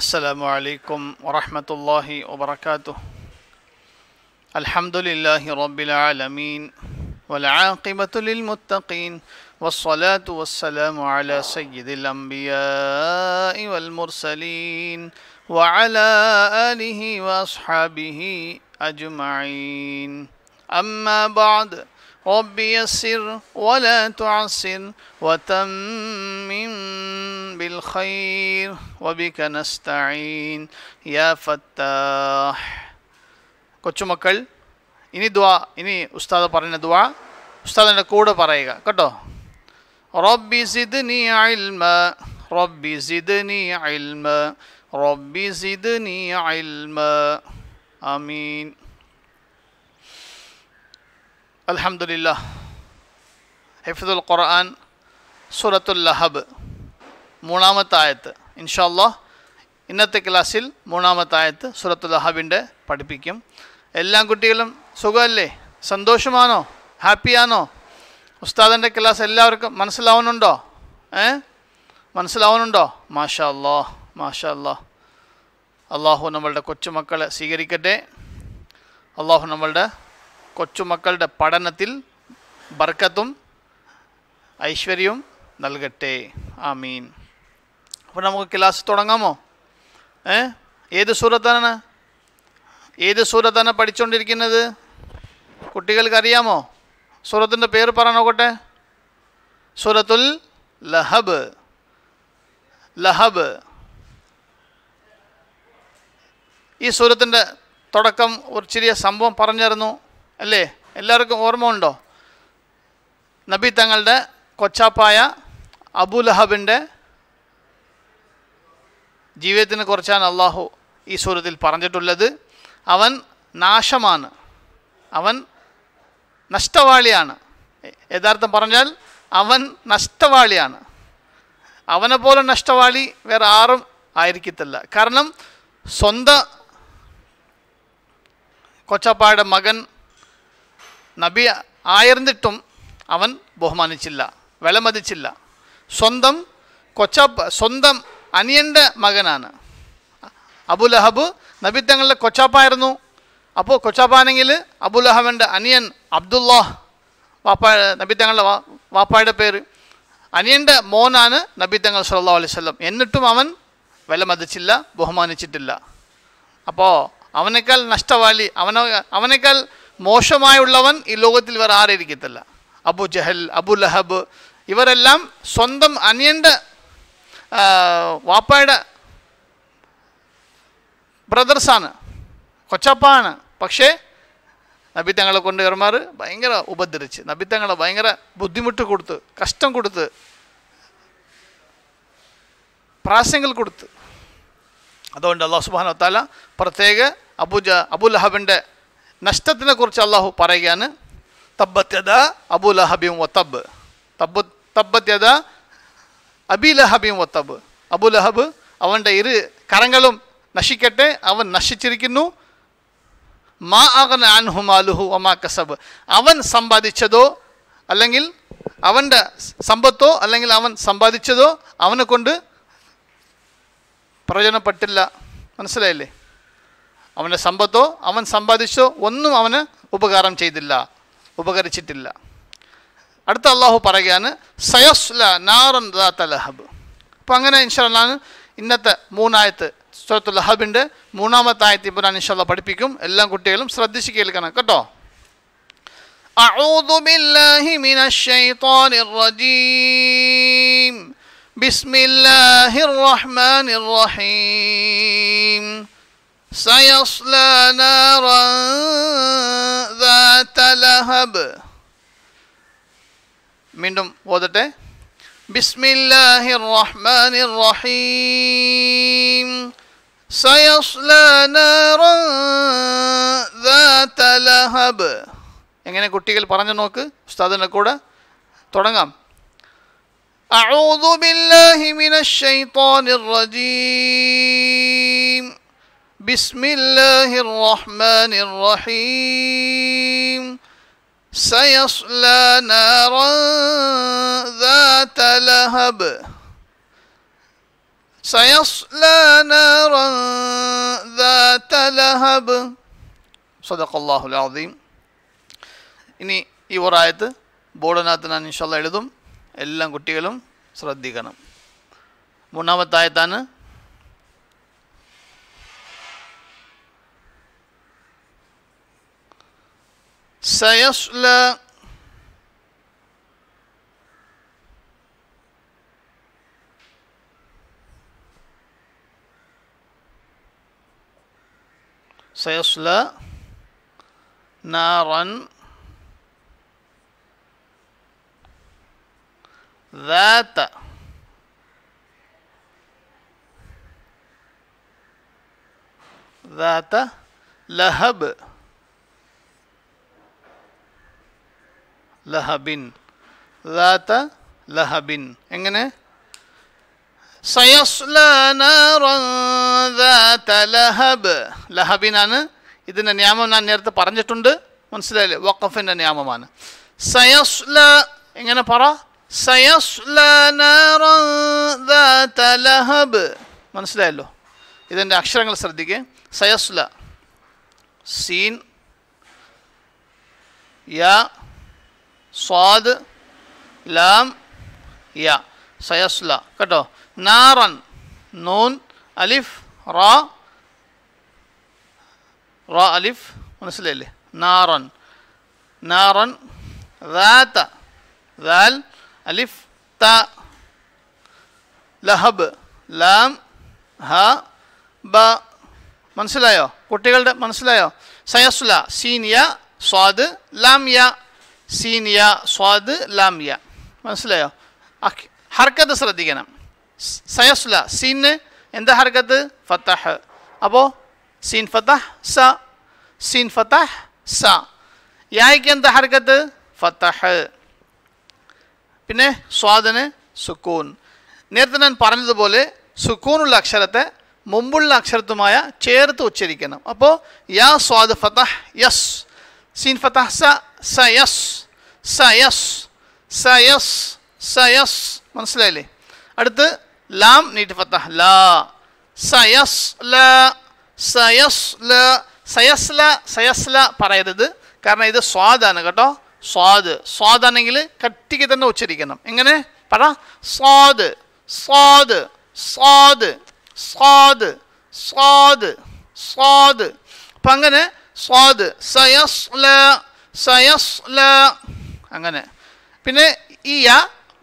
السلام عليكم ورحمة الله وبركاته الحمد لله رب العالمين والعاقبة للمتقين والصلاة والسلام على سيد الأنبياء والمرسلين وعلى آله وأصحابه أجمعين أما بعد رب يسر ولا تعسر وتمم بالخير وبك نستعين يا فتاح കൊച്ചുമക്കൾ ഇനി ദ്വാ ഇനി ഉസ്താദ് പറഞ്ഞ ദ്വാ ഉസ്താദിൻ്റെ കൂടെ പറയുക കേട്ടോ റബ്ബി സിദ്നി അൽമ റബ്ബി സിദ്നി അൽമ റബ്ബി സിദ്നി അൽമ അമീൻ അലഹമില്ല ഹെഫിദുൽ ഖുർആൻ സൂറത്തുൽ ലഹബ് മൂന്നാമത്തെ ആയത്ത് ഇൻഷാല്ലാ ഇന്നത്തെ ക്ലാസ്സിൽ മൂന്നാമത്തെ ആയത്ത് സൂറത്തുൽ ലഹബിൻ്റെ പഠിപ്പിക്കും എല്ലാ കുട്ടികളും സുഖമല്ലേ സന്തോഷമാണോ ഹാപ്പിയാണോ ഉസ്താദിൻ്റെ ക്ലാസ് എല്ലാവർക്കും മനസ്സിലാവുന്നുണ്ടോ ഏ മനസ്സിലാവുന്നുണ്ടോ മാഷാ അല്ലാ മാഷാ അല്ലാ അള്ളാഹു നമ്മളുടെ കൊച്ചുമക്കളെ സ്വീകരിക്കട്ടെ അള്ളാഹു നമ്മളുടെ കൊച്ചുമക്കളുടെ പഠനത്തിൽ ബർക്കത്തും ഐശ്വര്യവും നൽകട്ടെ ആമീൻ അപ്പോൾ നമുക്ക് ക്ലാസ് തുടങ്ങാമോ ഏ ഏത് സൂറത്താണ് ഏത് സൂറത്താണ് പഠിച്ചുകൊണ്ടിരിക്കുന്നത് കുട്ടികൾക്ക് അറിയാമോ സൂറത്തിൻ്റെ പേര് പറയാനോക്കട്ടെ സൂറത്തുൽ ലഹബ് ലഹബ് ഈ സൂരത്തിൻ്റെ തുടക്കം ഒരു ചെറിയ സംഭവം പറഞ്ഞിരുന്നു അല്ലേ എല്ലാവർക്കും ഓർമ്മ ഉണ്ടോ നബി തങ്ങളുടെ കൊച്ചാപ്പായ അബുലഹബിൻ്റെ ജീവിതത്തിനെ കുറിച്ചാണ് അള്ളാഹു ഈ സൂറത്തിൽ പറഞ്ഞിട്ടുള്ളത് അവൻ നാശമാണ് അവൻ നഷ്ടവാളിയാണ് യഥാർത്ഥം പറഞ്ഞാൽ അവൻ നഷ്ടവാളിയാണ് അവനെ പോലെ നഷ്ടവാളി വേറെ ആരും ആയിരിക്കത്തില്ല കാരണം സ്വന്തം കൊച്ചപ്പായുടെ മകൻ നബി ആയിരുന്നിട്ടും അവൻ ബഹുമാനിച്ചില്ല വിലമതിച്ചില്ല സ്വന്തം കൊച്ച സ്വന്തം അനിയൻ്റെ മകനാണ് അബുലഹബ് നബി തങ്ങളുടെ കൊച്ചാപ്പായിരുന്നു അപ്പോൾ കൊച്ചാപ്പാണെങ്കിൽ അബുലഹബിൻ്റെ അനിയൻ അബ്ദുല്ലാഹ് വാപ്പ നബി തങ്ങളുടെ വാപ്പായുടെ പേര് അനിയൻ്റെ മോനാണ് നബി തങ്ങൾ സല്ലാ അലൈവല്ലം എന്നിട്ടും അവൻ വിലമതിച്ചില്ല ബഹുമാനിച്ചിട്ടില്ല അപ്പോൾ അവനേക്കാൾ നഷ്ടവാലി അവനോ അവനേക്കാൾ മോശമായുള്ളവൻ ഈ ലോകത്തിൽ വേറെ ആരിരിക്കത്തില്ല അബു ജഹൽ അബു ലഹബ് ഇവരെല്ലാം സ്വന്തം അനിയൻ്റെ വാപ്പയുടെ ബ്രദേഴ്സാണ് കൊച്ചപ്പാണ് പക്ഷേ നബിത്തങ്ങളെ കൊണ്ട് ഇവർമാർ ഭയങ്കര ഉപദ്രവിച്ച് നബിത്തങ്ങളെ ഭയങ്കര ബുദ്ധിമുട്ട് കൊടുത്ത് കഷ്ടം കൊടുത്ത് പ്രാസ്യങ്ങൾ കൊടുത്ത് അതുകൊണ്ട് അള്ളാഹു സുബാനോ താല പ്രത്യേക അബുജ അബുലഹബിൻ്റെ നഷ്ടത്തിനെ കുറിച്ച് അള്ളാഹു പറയുകയാണ് തബ്ബത്യത അബു ലഹബിയും വത്തബ് തബ്ബ് തബ്ബത്യത അബി ലഹബിയും വത്തബ് അബു ലഹബ് അവൻ്റെ ഇരു കരങ്ങളും നശിക്കട്ടെ അവൻ നശിച്ചിരിക്കുന്നു മാ അൻഹു ആൻഹുമാലുഹു ഒമാ കസബ് അവൻ സമ്പാദിച്ചതോ അല്ലെങ്കിൽ അവൻ്റെ സമ്പത്തോ അല്ലെങ്കിൽ അവൻ സമ്പാദിച്ചതോ അവനെ കൊണ്ട് പ്രയോജനപ്പെട്ടില്ല മനസ്സിലായില്ലേ അവൻ്റെ സമ്പത്തോ അവൻ സമ്പാദിച്ചോ ഒന്നും അവന് ഉപകാരം ചെയ്തില്ല ഉപകരിച്ചിട്ടില്ല അടുത്ത അള്ളാഹു പറയുകയാണ് സയസ്ല നാറൻ ലഹബ് അപ്പോൾ അങ്ങനെ ഇൻഷാല്ലാന്ന് ഇന്നത്തെ മൂന്നായത്ത് സുഹത്തുൽ ലഹബിൻ്റെ മൂന്നാമത്തെ ആയത്ത് ഇപ്പോൾ ഞാൻ ഇൻഷാല്ല പഠിപ്പിക്കും എല്ലാ കുട്ടികളും ശ്രദ്ധിച്ച് കേൾക്കണം കേട്ടോ أعوذ بالله من الشيطان الرجيم بسم الله الرحمن الرحيم سيصلى نارا ذات لهب വീണ്ടും ഓതട്ടെ ബിസ്മില്ലാഹി റഹ്മാനി റഹീം സയസ്ലാ നാറാ ذات ലഹബ് എങ്ങനെ കുട്ടികൾ പറഞ്ഞു നോക്ക് ഉസ്താദിനെ കൂടെ തുടങ്ങാം أعوذ بالله من الشيطان الرجيم بسم الله الرحمن الرحيم سيصلى نارا ذات لهب سيصلى نارا ذات لهب صدق الله العظيم ഇനി ഈ ഒരായത്ത് ബോർഡിനകത്ത് ഞാൻ ഇൻഷാല്ല എഴുതും എല്ലാം കുട്ടികളും ശ്രദ്ധിക്കണം മൂന്നാമത്തായത്താണ് سيصلى سيصلى نارا ذات ذات لهب ലഹബിൻ ലാത്ത ലഹബിൻ എങ്ങനെ ലഹബ് ലഹബിനാണ് ഇതിൻ്റെ നിയമം ഞാൻ നേരത്തെ പറഞ്ഞിട്ടുണ്ട് മനസ്സിലായില്ലേ വഖഫിൻ്റെ നിയമമാണ് സയസ്ല എങ്ങനെ പറ ലഹബ് മനസ്സിലായല്ലോ ഇതിൻ്റെ അക്ഷരങ്ങൾ ശ്രദ്ധിക്കുക സയസ്ല സീൻ യാ സ്വാദ് ലാം യ സയസ്ല കേട്ടോ നാറൻ നൂൻ അലിഫ് റാ റാ അലിഫ് മനസ്സിലായില്ലേ നാറൻ നാറൻ ذات ذال അലിഫ് ത ലഹബ് ലാം ഹ ബ മനസ്സിലായോ കുട്ടികളുടെ മനസ്സിലായോ സയസ്ല സീനിയ സ്വാദ് ലാം യ സീനിയ സ്വാദ് ലാമിയ മനസ്സിലായോ ഹർക്കത്ത് ശ്രദ്ധിക്കണം സയസ്ല സീന് എന്താ ഹർക്കത്ത് ഫത്തഹ് അപ്പോൾ സീൻ ഫത്തഹ് സ സീൻ ഫത്തഹ് സ യായ്ക്ക് എന്താ ഹർക്കത്ത് ഫത്തഹ് പിന്നെ സ്വാദിന് സുക്കൂൻ നേരത്തെ ഞാൻ പറഞ്ഞതുപോലെ സുക്കൂണുള്ള അക്ഷരത്തെ മുമ്പുള്ള അക്ഷരത്തുമായ ചേർത്ത് ഉച്ചരിക്കണം അപ്പോൾ യാ സ്വാദ് ഫത്തഹ് യസ് സീൻ ഫത്തഹ് സ സ യസ് സയസ് സയസ് സയസ് മനസ്സിലായില്ലേ അടുത്ത് ലാം നീട്ടി ഫത്ത ലാ സയസ് ല സയസ് ല സയസ് ല പറയരുത് കാരണം ഇത് സ്വാദാണ് കേട്ടോ സ്വാദ് സ്വാദാണെങ്കിൽ കട്ടിക്ക് തന്നെ ഉച്ചരിക്കണം എങ്ങനെ പറ സ്വാദ് സ്വാദ് സ്വാദ് സ്വാദ് സ്വാദ് സ്വാദ് അപ്പം അങ്ങനെ സ്വാദ് സയസ് ല സയസ് ല അങ്ങനെ പിന്നെ ഈ യ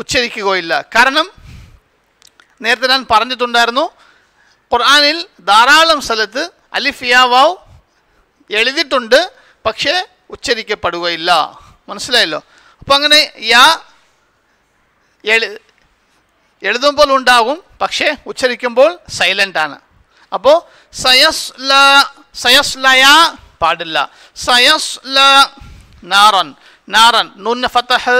ഉച്ചരിക്കുകയില്ല കാരണം നേരത്തെ ഞാൻ പറഞ്ഞിട്ടുണ്ടായിരുന്നു ഖുർആാനിൽ ധാരാളം സ്ഥലത്ത് അലിഫ് യാ വാവ് എഴുതിയിട്ടുണ്ട് പക്ഷേ ഉച്ചരിക്കപ്പെടുകയില്ല മനസ്സിലായല്ലോ അപ്പോൾ അങ്ങനെ യാ എഴു എഴുതുമ്പോൾ ഉണ്ടാകും പക്ഷേ ഉച്ചരിക്കുമ്പോൾ സൈലൻ്റ് ആണ് അപ്പോൾ സയസ് ല സയസ് ലയാ പാടില്ല സയസ് ല നാറൻ നാറൻ നൂന്ന ഫത്തഹ്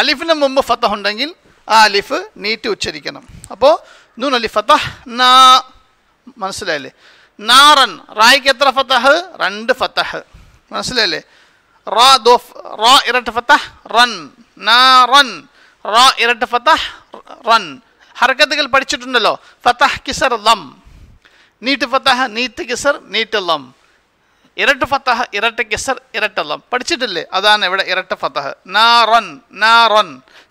അലിഫിന് മുമ്പ് ഫത്തഹ് ഉണ്ടെങ്കിൽ ആ അലിഫ് നീട്ടി ഉച്ചരിക്കണം അപ്പോൾ നൂൻ അലിഫ് ഫത്തഹ് നാ മനസ്സിലായില്ലേ നാറൻ റായ്ക്ക് എത്ര ഫത്തഹ് രണ്ട് ഫത്തഹ് മനസ്സിലായില്ലേ റാ ദോ റ ഇരട്ട് ഫത്തഹ് റൺ നാറൻ റ ഇരട്ട് ഫത്തഹ് റൺ ഹർക്കത്തുകൾ പഠിച്ചിട്ടുണ്ടല്ലോ ഫത്തഹ് കിസർ ലം നീറ്റ് ഫത്തഹ് നീറ്റ് കിസർ നീറ്റ് ലം ഇരട്ട ഫത്തഹ് ഇരട്ട ഗസർ ഇരട്ടല്ലം പഠിച്ചിട്ടില്ലേ അതാണ് ഇവിടെ ഇരട്ട ഫത്തഹ് നാറൻ നാറൻ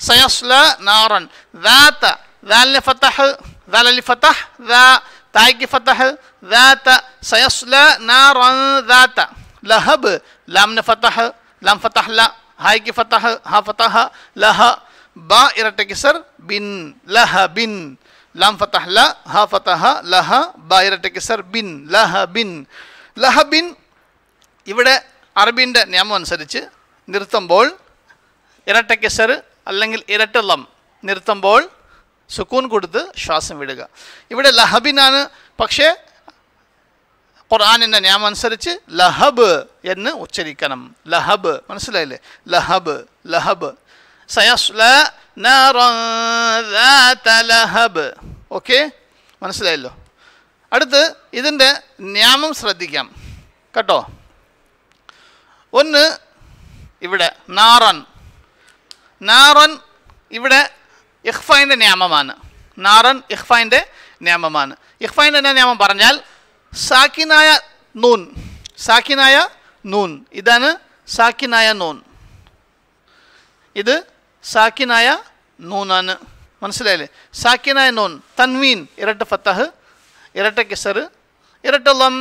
സയസ്ല നാറൻ ദാത്ത ദാലിന് ഫത്തഹ് ദാലി ഫത്തഹ് ദാ തായ്ക്ക് ഫത്തഹ് ദാത്ത സയസ്ല നാറൻ ദാത്ത ലഹബ് ലാമിന് ഫത്തഹ് ലാം ഫത്തഹ് ല ഹായ്ക്ക് ഫത്തഹ് ഹ ഫത്തഹ ലഹ ബ ഇരട്ട ഗസർ ബിൻ ലഹ ബിൻ لام فتح لا ها فتح لها با إرتكسر بن لها بن لها بن ഇവിടെ അറബിൻ്റെ നിയമം അനുസരിച്ച് നിർത്തുമ്പോൾ ഇരട്ട കെസർ അല്ലെങ്കിൽ ഇരട്ടളം നിർത്തുമ്പോൾ സുക്കൂൻ കൊടുത്ത് ശ്വാസം വിടുക ഇവിടെ ലഹബിനാണ് പക്ഷേ ഖുർആാനിൻ്റെ നിയമം അനുസരിച്ച് ലഹബ് എന്ന് ഉച്ചരിക്കണം ലഹബ് മനസ്സിലായില്ലേ ലഹബ് ലഹബ് ലഹബ് ഓക്കെ മനസ്സിലായല്ലോ അടുത്ത് ഇതിൻ്റെ നിയമം ശ്രദ്ധിക്കാം കേട്ടോ ഒന്ന് ഇവിടെ നാറൻ നാറൻ ഇവിടെ ഇഹ്ഫൈൻ്റെ നിയമമാണ് നാറൻ ഇഹ്ഫൈൻ്റെ നിയമമാണ് ഇഹ്ഫൈൻ്റെ എന്ന നിയമം പറഞ്ഞാൽ സാക്കിനായ നൂൻ സാക്കിനായ നൂൻ ഇതാണ് സാക്കിനായ നൂൻ ഇത് സാക്കിനായ നൂനാണ് മനസ്സിലായില്ലേ സാക്കിനായ നൂൻ തൻവീൻ ഇരട്ട ഫത്തഹ് ഇരട്ട കിസർ ഇരട്ട ലം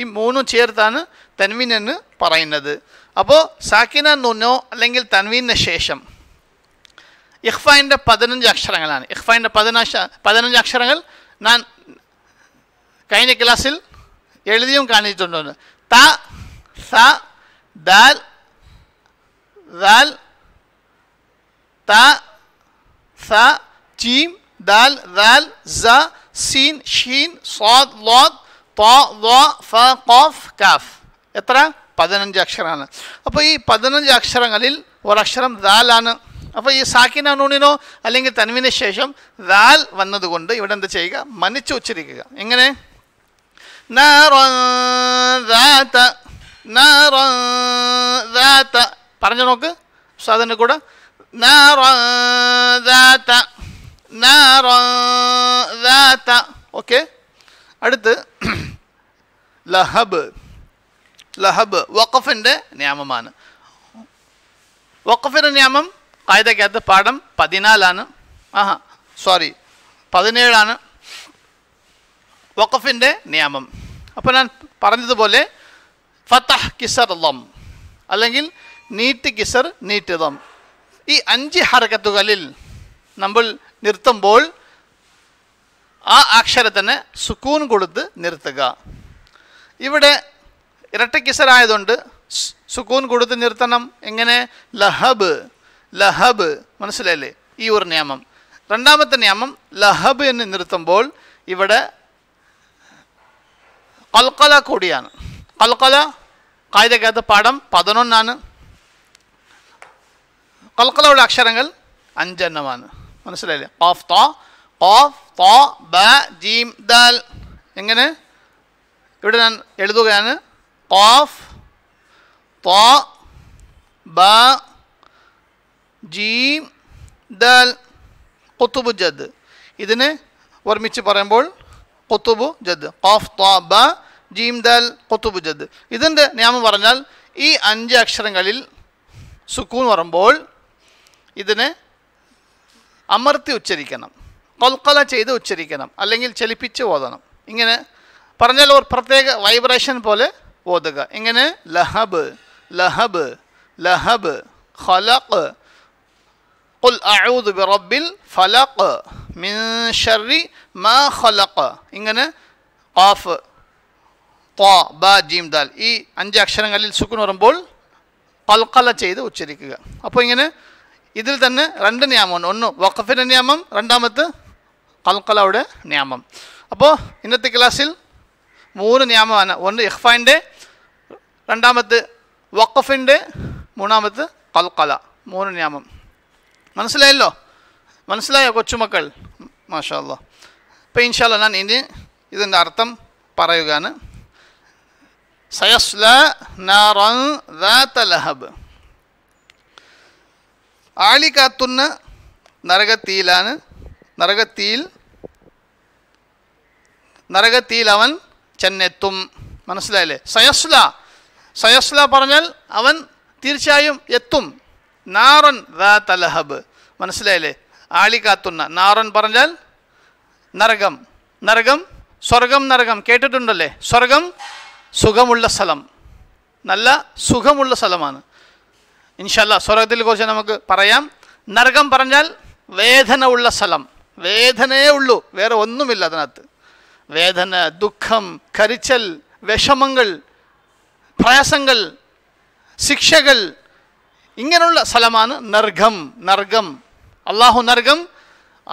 ഈ മൂന്നും ചേർത്താണ് തൻവീൻ എന്ന് പറയുന്നത് അപ്പോൾ സാക്കിന നുനോ അല്ലെങ്കിൽ തൻവീന് ശേഷം ഇഖ്ഫൈൻ്റെ പതിനഞ്ച് അക്ഷരങ്ങളാണ് ഇഖ്ഫൈൻ്റെ പതിനാശ പതിനഞ്ച് അക്ഷരങ്ങൾ ഞാൻ കഴിഞ്ഞ ക്ലാസ്സിൽ എഴുതിയും കാണിച്ചിട്ടുണ്ടെന്ന് ത സ ദാൽ ദാൽ ത സ ചീം ദാൽ ദാൽ സ സീൻ ഷീൻ സ്വാദ് ലോദ് കാഫ് എത്ര പതിനഞ്ച് അക്ഷരമാണ് അപ്പോൾ ഈ പതിനഞ്ച് അക്ഷരങ്ങളിൽ ഒരക്ഷരം ദാലാണ് അപ്പോൾ ഈ സാക്കിന നൂണിനോ അല്ലെങ്കിൽ തനുവിന് ശേഷം ദാൽ വന്നതുകൊണ്ട് ഇവിടെ എന്താ ചെയ്യുക മനിച്ചു ഉച്ചരിക്കുക എങ്ങനെ പറഞ്ഞു നോക്ക് സാധന കൂടെ ഓക്കെ അടുത്ത് ലഹബ് ലഹബ് വഖഫിൻ്റെ നിയമമാണ് വഖഫിൻ്റെ നിയമം കായതക്കകത്ത് പാഠം പതിനാലാണ് ആഹാ സോറി പതിനേഴാണ് വഖഫിൻ്റെ നിയമം അപ്പോൾ ഞാൻ പറഞ്ഞതുപോലെ ഫത്തഹ് കിസർ ലം അല്ലെങ്കിൽ നീറ്റ് കിസർ നീറ്റ് ലം ഈ അഞ്ച് ഹർക്കത്തുകളിൽ നമ്മൾ നിർത്തുമ്പോൾ ആ അക്ഷരത്തിന് സുക്കൂൻ കൊടുത്ത് നിർത്തുക ഇവിടെ ഇരട്ടക്കിസരായതുകൊണ്ട് സുക്കൂൻ കൊടുത്ത് നിർത്തണം എങ്ങനെ ലഹബ് ലഹബ് മനസ്സിലല്ലേ ഈ ഒരു നിയമം രണ്ടാമത്തെ നിയമം ലഹബ് എന്ന് നിർത്തുമ്പോൾ ഇവിടെ കൽക്കല കൂടിയാണ് കൽക്കല കായികകത്ത് പാഠം പതിനൊന്നാണ് കൽക്കലയുടെ അക്ഷരങ്ങൾ അഞ്ചെണ്ണമാണ് മനസ്സിലായില്ലേ ഓഫ് തോ ഓഫ് തോ ബ ജീം ദാൽ എങ്ങനെ ഇവിടെ ഞാൻ എഴുതുകയാണ് ഓഫ് തോ ബ ജീം ദാൽ കൊത്തുബു ജദ് ഇതിന് ഓർമ്മിച്ച് പറയുമ്പോൾ കൊത്തുബു ജദ് ഓഫ് തോ ബ ജീം ദാൽ കൊത്തുബു ജദ് ഇതിൻ്റെ നിയമം പറഞ്ഞാൽ ഈ അഞ്ച് അക്ഷരങ്ങളിൽ സുക്കൂൻ പറയുമ്പോൾ ഇതിനെ അമർത്തി ഉച്ചരിക്കണം കൊൽക്കല ചെയ്ത് ഉച്ചരിക്കണം അല്ലെങ്കിൽ ചലിപ്പിച്ച് ഓതണം ഇങ്ങനെ പറഞ്ഞാൽ ഒരു പ്രത്യേക വൈബ്രേഷൻ പോലെ ഓതുക ഇങ്ങനെ ലഹബ് ലഹബ് ലഹബ് ഖലഖ് قل أعوذ برب ഫലഖ് മിൻ شر മാ ഖലഖ് ഇങ്ങനെ ഖാഫ് ത ബ ജീം ദാൽ ഈ അഞ്ച് അക്ഷരങ്ങളിൽ സുഖം വരുമ്പോൾ കൽക്കല ചെയ്ത് ഉച്ചരിക്കുക അപ്പോൾ ഇങ്ങനെ ഇതിൽ തന്നെ രണ്ട് നിയമമാണ് ഒന്ന് വഖഫിൻ്റെ നിയമം രണ്ടാമത്തെ കൽക്കലയുടെ നിയമം അപ്പോൾ ഇന്നത്തെ ക്ലാസ്സിൽ മൂന്ന് നിയമമാണ് ഒന്ന് ഇഹ്ഫാൻ്റെ രണ്ടാമത്തെ വഖഫിൻ്റെ മൂന്നാമത്തെ കൽക്കല മൂന്ന് നിയമം മനസ്സിലായല്ലോ മനസ്സിലായോ കൊച്ചുമക്കൾ മാഷാ അല്ല അപ്പോൾ ഇൻഷാല്ല ഞാൻ ഇനി ഇതിൻ്റെ അർത്ഥം പറയുകയാണ് സയസ്ല നാറൻ ലഹബ് ആളി കാത്തുന്ന നരകത്തിയിലാണ് നരകത്തിയിൽ നരകത്തിയിൽ അവൻ ചെന്നെത്തും മനസ്സിലായില്ലേ സയസ്ല സയസ്ല പറഞ്ഞാൽ അവൻ തീർച്ചയായും എത്തും നാറൻ ദാ തലഹബ് മനസ്സിലായില്ലേ കാത്തുന്ന നാറൻ പറഞ്ഞാൽ നരകം നരകം സ്വർഗം നരകം കേട്ടിട്ടുണ്ടല്ലേ സ്വർഗം സുഖമുള്ള സ്ഥലം നല്ല സുഖമുള്ള സ്ഥലമാണ് ഇൻഷല്ല സ്വർഗത്തിൽ കുറിച്ച് നമുക്ക് പറയാം നരകം പറഞ്ഞാൽ വേദന ഉള്ള സ്ഥലം വേദനയേ ഉള്ളൂ വേറെ ഒന്നുമില്ല അതിനകത്ത് വേദന ദുഃഖം കരിച്ചൽ വിഷമങ്ങൾ പ്രയാസങ്ങൾ ശിക്ഷകൾ ഇങ്ങനെയുള്ള സ്ഥലമാണ് നർഗം നർഗം അള്ളാഹു നർഗം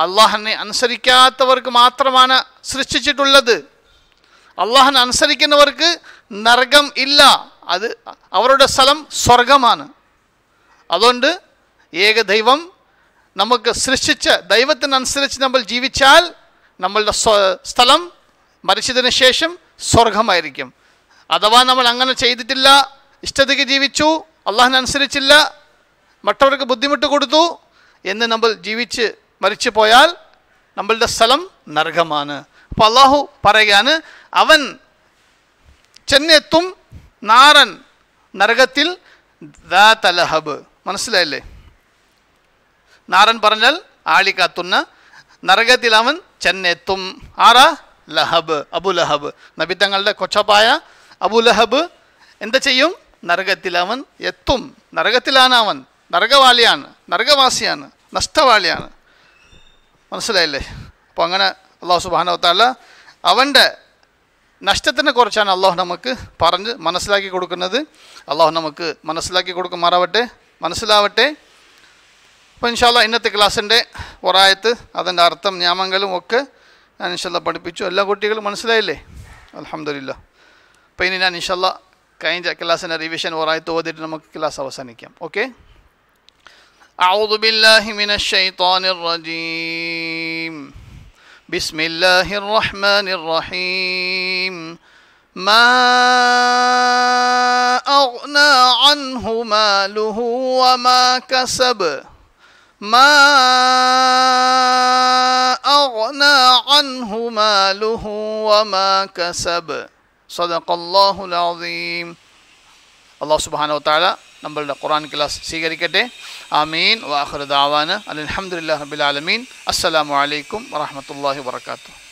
അള്ളാഹനെ അനുസരിക്കാത്തവർക്ക് മാത്രമാണ് സൃഷ്ടിച്ചിട്ടുള്ളത് അള്ളാഹനെ അനുസരിക്കുന്നവർക്ക് നർഗം ഇല്ല അത് അവരുടെ സ്ഥലം സ്വർഗമാണ് അതുകൊണ്ട് ഏകദൈവം നമുക്ക് സൃഷ്ടിച്ച് ദൈവത്തിനനുസരിച്ച് നമ്മൾ ജീവിച്ചാൽ നമ്മളുടെ സ്ഥലം മരിച്ചതിന് ശേഷം സ്വർഗമായിരിക്കും അഥവാ നമ്മൾ അങ്ങനെ ചെയ്തിട്ടില്ല ഇഷ്ടതയ്ക്ക് ജീവിച്ചു അള്ളാഹിനനുസരിച്ചില്ല മറ്റവർക്ക് ബുദ്ധിമുട്ട് കൊടുത്തു എന്ന് നമ്മൾ ജീവിച്ച് മരിച്ചു പോയാൽ നമ്മളുടെ സ്ഥലം നരകമാണ് അപ്പോൾ അള്ളാഹു പറയുകയാണ് അവൻ ചെന്നെത്തും നാരൻ നരകത്തിൽ ദാ തലഹബ് മനസ്സിലായില്ലേ നാരൻ പറഞ്ഞാൽ ആളി കത്തുന്ന നരകത്തിൽ അവൻ ചെന്നെത്തും ആറ ലഹബ് അബു ലഹബ് നബിത്തങ്ങളുടെ കൊച്ചപ്പായ അബു ലഹബ് എന്താ ചെയ്യും നരകത്തിൽ അവൻ എത്തും നരകത്തിലാണ് അവൻ നരകവാളിയാണ് നരകവാസിയാണ് നഷ്ടവാളിയാണ് മനസ്സിലായില്ലേ അപ്പോൾ അങ്ങനെ അള്ളാഹു സുബാനവത്താല അവൻ്റെ നഷ്ടത്തിനെ കുറിച്ചാണ് അള്ളാഹു നമുക്ക് പറഞ്ഞ് മനസ്സിലാക്കി കൊടുക്കുന്നത് അള്ളാഹു നമുക്ക് മനസ്സിലാക്കി കൊടുക്കുമാറാവട്ടെ മനസ്സിലാവട്ടെ അപ്പോൾ ഇൻഷാല്ല ഇന്നത്തെ ക്ലാസ്സിൻ്റെ ഒറായത്ത് അതിൻ്റെ അർത്ഥം നിയമങ്ങളും ഒക്കെ ഞാൻ ഇൻഷല്ല പഠിപ്പിച്ചു എല്ലാ കുട്ടികളും മനസ്സിലായില്ലേ അലഹമില്ല അപ്പോൾ ഇനി ഞാൻ ഇൻഷല്ല കഴിഞ്ഞ ക്ലാസ്സിൻ്റെ റിവിഷൻ ഒറായത്ത് ഓതിട്ട് നമുക്ക് ക്ലാസ് അവസാനിക്കാം ഓക്കെ أعوذ بالله من الشيطان الرجيم بسم الله الرحمن الرحيم ما أغنى عنه ماله وما كسب ما أغنى عنه ماله وما كسب صدق الله العظيم الله سبحانه وتعالى نمبر القرآن كلاس سيغري كده آمين وآخر دعوانا الحمد لله رب العالمين السلام عليكم ورحمة الله وبركاته